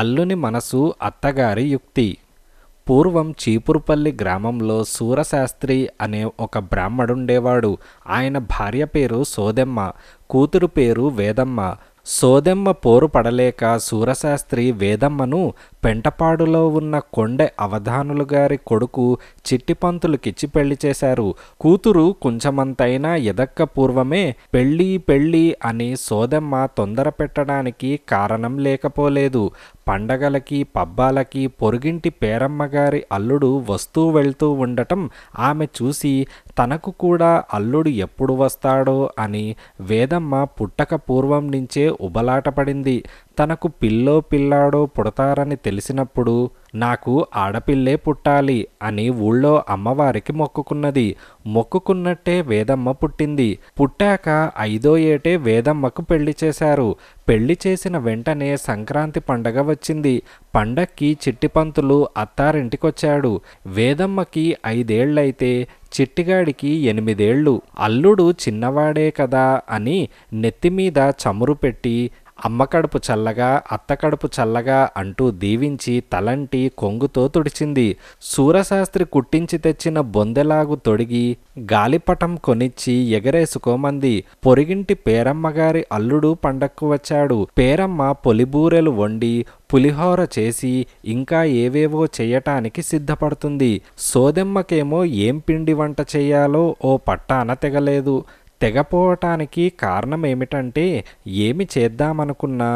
అల్లుని మనసు అత్తగారి యుక్తి పూర్వం చీపురుపల్లి గ్రామంలో సూరశాస్త్రి అనే ఒక బ్రాహ్మడుండేవాడు ఆయన భార్య పేరు సోదెమ్మ కూతురు పేరు వేదమ్మ సోదెమ్మ పోరు పడలేక సూరశాస్త్రి వేదమ్మను పెంటపాడులో ఉన్న కొండె అవధానులు గారి కొడుకు చిట్టిపంతులకిచ్చి పెళ్లి చేశారు కూతురు కొంచెమంతైనా ఎదక్క పూర్వమే పెళ్ళి పెళ్ళి అని సోదెమ్మ తొందర పెట్టడానికి కారణం లేకపోలేదు పండగలకి పబ్బాలకి పొరుగింటి పేరమ్మగారి అల్లుడు వస్తూ వెళ్తూ ఉండటం ఆమె చూసి తనకు కూడా అల్లుడు ఎప్పుడు వస్తాడో అని వేదమ్మ పుట్టక పూర్వం నుంచే ఉబలాటపడింది తనకు పిల్లో పిల్లాడో పుడతారని తెలిసినప్పుడు నాకు ఆడపిల్లే పుట్టాలి అని ఊళ్ళో అమ్మవారికి మొక్కుకున్నది మొక్కుకున్నట్టే వేదమ్మ పుట్టింది పుట్టాక ఐదో ఏటే వేదమ్మకు పెళ్లి చేశారు పెళ్లి చేసిన వెంటనే సంక్రాంతి పండగ వచ్చింది పండక్కి చిట్టిపంతులు అత్తారింటికొచ్చాడు వేదమ్మకి ఐదేళ్లైతే చిట్టిగాడికి ఎనిమిదేళ్లు అల్లుడు చిన్నవాడే కదా అని నెత్తిమీద చమురు పెట్టి అమ్మ కడుపు చల్లగా అత్త కడుపు చల్లగా అంటూ దీవించి తలంటి కొంగుతో తుడిచింది సూరశాస్త్రి కుట్టించి తెచ్చిన బొందెలాగు తొడిగి గాలిపటం కొనిచ్చి ఎగరేసుకోమంది పొరిగింటి పేరమ్మగారి అల్లుడు పండక్కు వచ్చాడు పేరమ్మ పొలిబూరెలు వండి పులిహోర చేసి ఇంకా ఏవేవో చేయటానికి సిద్ధపడుతుంది సోదెమ్మకేమో ఏం పిండి వంట చేయాలో ఓ పట్టాన తెగలేదు తెగపోవటానికి కారణం ఏమిటంటే ఏమి చేద్దామనుకున్నా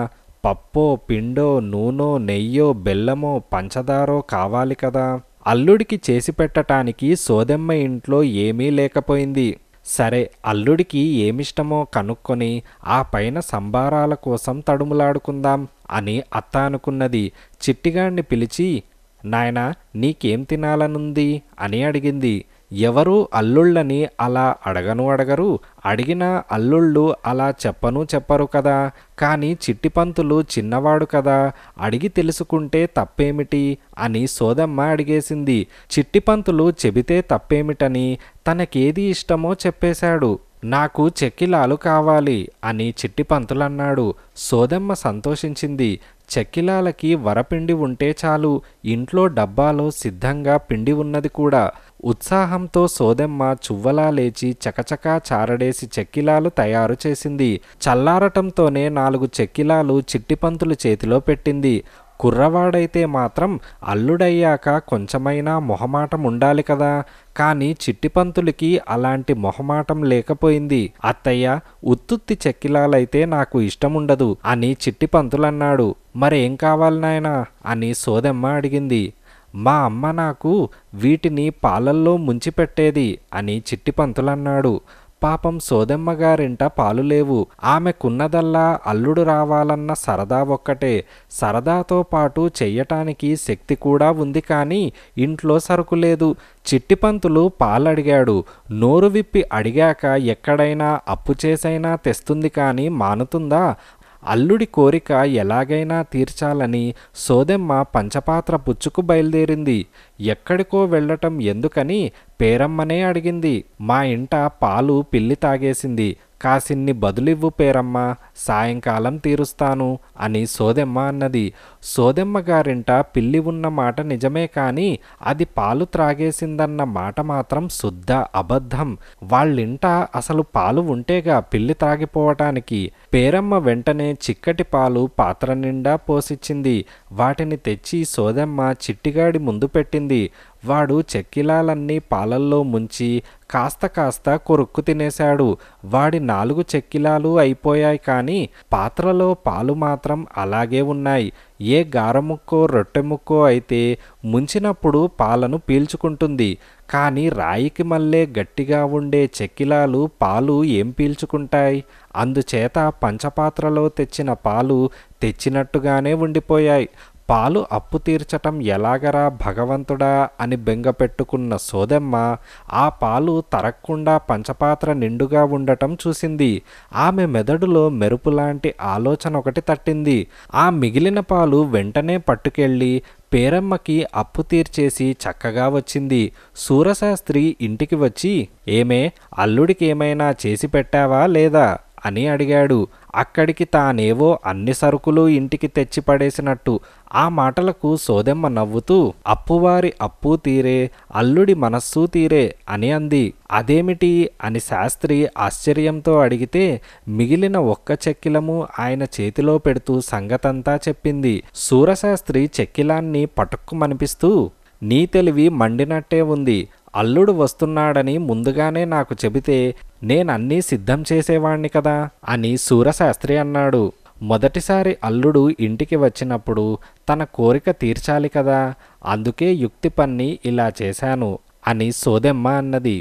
పప్పో పిండో నూనో నెయ్యో బెల్లమో పంచదారో కావాలి కదా అల్లుడికి చేసి పెట్టటానికి సోదెమ్మ ఇంట్లో ఏమీ లేకపోయింది సరే అల్లుడికి ఏమిష్టమో కనుక్కొని ఆ పైన సంబారాల కోసం తడుములాడుకుందాం అని అత్త అనుకున్నది చిట్టిగాడిని పిలిచి నాయనా నీకేం తినాలనుంది అని అడిగింది ఎవరు అల్లుళ్ళని అలా అడగను అడగరు అడిగిన అల్లుళ్ళు అలా చెప్పను చెప్పరు కదా కానీ చిట్టిపంతులు చిన్నవాడు కదా అడిగి తెలుసుకుంటే తప్పేమిటి అని సోదమ్మ అడిగేసింది చిట్టిపంతులు చెబితే తప్పేమిటని తనకేది ఇష్టమో చెప్పేశాడు నాకు చెక్కిలాలు కావాలి అని చిట్టిపంతులన్నాడు సోదమ్మ సంతోషించింది చెక్కిలాలకి వరపిండి ఉంటే చాలు ఇంట్లో డబ్బాలో సిద్ధంగా పిండి ఉన్నది కూడా ఉత్సాహంతో సోదెమ్మ చువ్వలా లేచి చకచకా చారడేసి చెక్కిలాలు తయారు చేసింది చల్లారటంతోనే నాలుగు చెక్కిలాలు చిట్టిపంతులు చేతిలో పెట్టింది కుర్రవాడైతే మాత్రం అల్లుడయ్యాక కొంచెమైనా మొహమాటం ఉండాలి కదా కానీ చిట్టిపంతులకి అలాంటి మొహమాటం లేకపోయింది అత్తయ్య ఉత్తుత్తి చెక్కిలాలైతే నాకు ఇష్టముండదు అని చిట్టిపంతులన్నాడు మరేం కావాలి నాయనా అని సోదెమ్మ అడిగింది మా అమ్మ నాకు వీటిని పాలల్లో ముంచిపెట్టేది అని చిట్టిపంతులన్నాడు పాపం సోదెమ్మగారింట గారింట పాలు లేవు ఆమెకున్నదల్లా అల్లుడు రావాలన్న సరదా ఒక్కటే సరదాతో పాటు చెయ్యటానికి శక్తి కూడా ఉంది కానీ ఇంట్లో సరుకు లేదు చిట్టిపంతులు పాలడిగాడు నోరు విప్పి అడిగాక ఎక్కడైనా అప్పు చేసైనా తెస్తుంది కానీ మానుతుందా అల్లుడి కోరిక ఎలాగైనా తీర్చాలని సోదెమ్మ పంచపాత్ర పుచ్చుకు బయలుదేరింది ఎక్కడికో వెళ్ళటం ఎందుకని పేరమ్మనే అడిగింది మా ఇంట పాలు పిల్లి తాగేసింది కాసిన్ని బదులివ్వు పేరమ్మ సాయంకాలం తీరుస్తాను అని సోదెమ్మ అన్నది సోదెమ్మ గారింట పిల్లి ఉన్న మాట నిజమే కానీ అది పాలు త్రాగేసిందన్న మాట మాత్రం శుద్ధ అబద్ధం వాళ్ళింట అసలు పాలు ఉంటేగా పిల్లి త్రాగిపోవటానికి పేరమ్మ వెంటనే చిక్కటి పాలు పాత్ర నిండా పోసిచ్చింది వాటిని తెచ్చి సోదెమ్మ చిట్టిగాడి ముందు పెట్టింది వాడు చెక్కిలాలన్నీ పాలల్లో ముంచి కాస్త కాస్త కొరుక్కు తినేశాడు వాడి నాలుగు చెక్కిలాలు అయిపోయాయి కానీ పాత్రలో పాలు మాత్రం అలాగే ఉన్నాయి ఏ గారముక్కో రొట్టెముక్కో అయితే ముంచినప్పుడు పాలను పీల్చుకుంటుంది కానీ రాయికి మల్లే గట్టిగా ఉండే చెక్కిలాలు పాలు ఏం పీల్చుకుంటాయి అందుచేత పంచపాత్రలో తెచ్చిన పాలు తెచ్చినట్టుగానే ఉండిపోయాయి పాలు అప్పు తీర్చటం ఎలాగరా భగవంతుడా అని బెంగపెట్టుకున్న సోదెమ్మ ఆ పాలు తరక్కుండా పంచపాత్ర నిండుగా ఉండటం చూసింది ఆమె మెదడులో మెరుపులాంటి ఆలోచన ఒకటి తట్టింది ఆ మిగిలిన పాలు వెంటనే పట్టుకెళ్ళి పేరమ్మకి అప్పు తీర్చేసి చక్కగా వచ్చింది సూరశాస్త్రి ఇంటికి వచ్చి ఏమే అల్లుడికి ఏమైనా చేసి పెట్టావా లేదా అని అడిగాడు అక్కడికి తానేవో అన్ని సరుకులు ఇంటికి తెచ్చి పడేసినట్టు ఆ మాటలకు సోదెమ్మ నవ్వుతూ అప్పువారి అప్పు తీరే అల్లుడి మనస్సు తీరే అని అంది అదేమిటి అని శాస్త్రి ఆశ్చర్యంతో అడిగితే మిగిలిన ఒక్క చెక్కిలము ఆయన చేతిలో పెడుతూ సంగతంతా చెప్పింది సూరశాస్త్రి చెక్కిలాన్ని పటుక్కుమనిపిస్తూ నీ తెలివి మండినట్టే ఉంది అల్లుడు వస్తున్నాడని ముందుగానే నాకు చెబితే నేనన్నీ సిద్ధం చేసేవాణ్ణి కదా అని సూరశాస్త్రి అన్నాడు మొదటిసారి అల్లుడు ఇంటికి వచ్చినప్పుడు తన కోరిక తీర్చాలి కదా అందుకే యుక్తి పన్ని ఇలా చేశాను అని సోదెమ్మ అన్నది